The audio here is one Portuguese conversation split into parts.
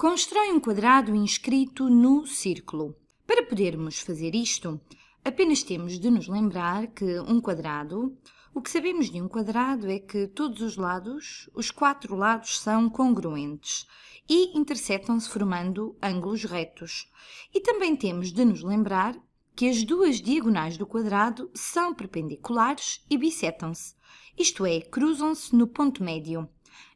Constrói um quadrado inscrito no círculo. Para podermos fazer isto, apenas temos de nos lembrar que um quadrado, o que sabemos de um quadrado é que todos os lados, os quatro lados, são congruentes e interceptam-se formando ângulos retos. E também temos de nos lembrar que as duas diagonais do quadrado são perpendiculares e bissetam se isto é, cruzam-se no ponto médio.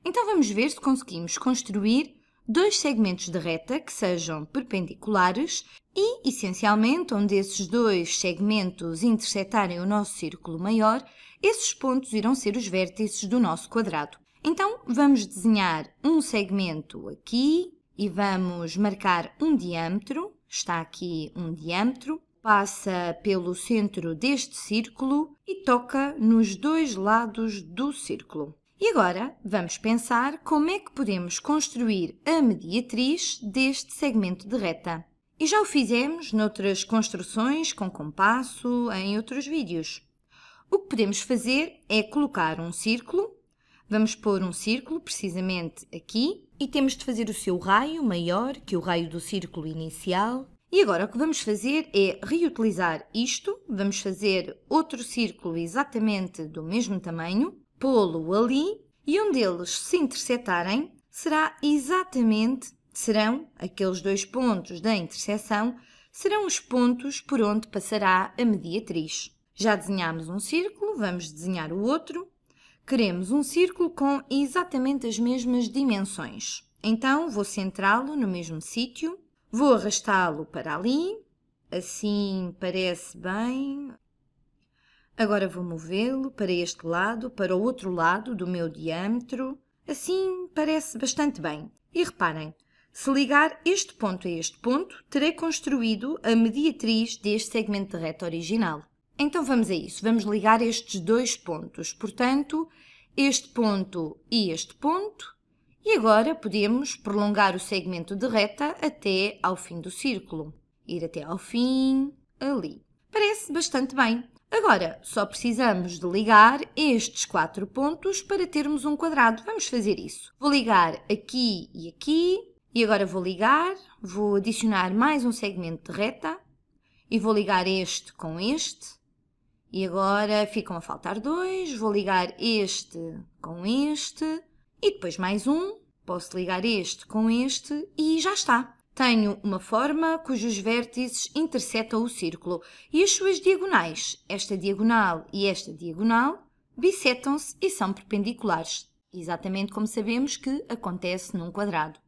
Então vamos ver se conseguimos construir dois segmentos de reta que sejam perpendiculares e, essencialmente, onde esses dois segmentos interceptarem o nosso círculo maior, esses pontos irão ser os vértices do nosso quadrado. Então, vamos desenhar um segmento aqui e vamos marcar um diâmetro. Está aqui um diâmetro. Passa pelo centro deste círculo e toca nos dois lados do círculo. E agora vamos pensar como é que podemos construir a mediatriz deste segmento de reta. E já o fizemos noutras construções com compasso, em outros vídeos. O que podemos fazer é colocar um círculo, vamos pôr um círculo precisamente aqui e temos de fazer o seu raio maior que o raio do círculo inicial. E agora o que vamos fazer é reutilizar isto, vamos fazer outro círculo exatamente do mesmo tamanho pô-lo ali e um deles se interceptarem, será exatamente, serão aqueles dois pontos da interseção, serão os pontos por onde passará a mediatriz. Já desenhámos um círculo, vamos desenhar o outro. Queremos um círculo com exatamente as mesmas dimensões. Então, vou centrá-lo no mesmo sítio, vou arrastá-lo para ali, assim parece bem, Agora vou movê-lo para este lado, para o outro lado do meu diâmetro. Assim parece bastante bem. E reparem, se ligar este ponto a este ponto, terei construído a mediatriz deste segmento de reta original. Então vamos a isso, vamos ligar estes dois pontos, portanto, este ponto e este ponto, e agora podemos prolongar o segmento de reta até ao fim do círculo. Ir até ao fim, ali. Parece bastante bem. Agora, só precisamos de ligar estes quatro pontos para termos um quadrado. Vamos fazer isso. Vou ligar aqui e aqui, e agora vou ligar, vou adicionar mais um segmento de reta, e vou ligar este com este, e agora ficam a faltar dois, vou ligar este com este, e depois mais um, posso ligar este com este, e já está. Tenho uma forma cujos vértices interceptam o círculo e as suas diagonais, esta diagonal e esta diagonal, bisetam-se e são perpendiculares, exatamente como sabemos que acontece num quadrado.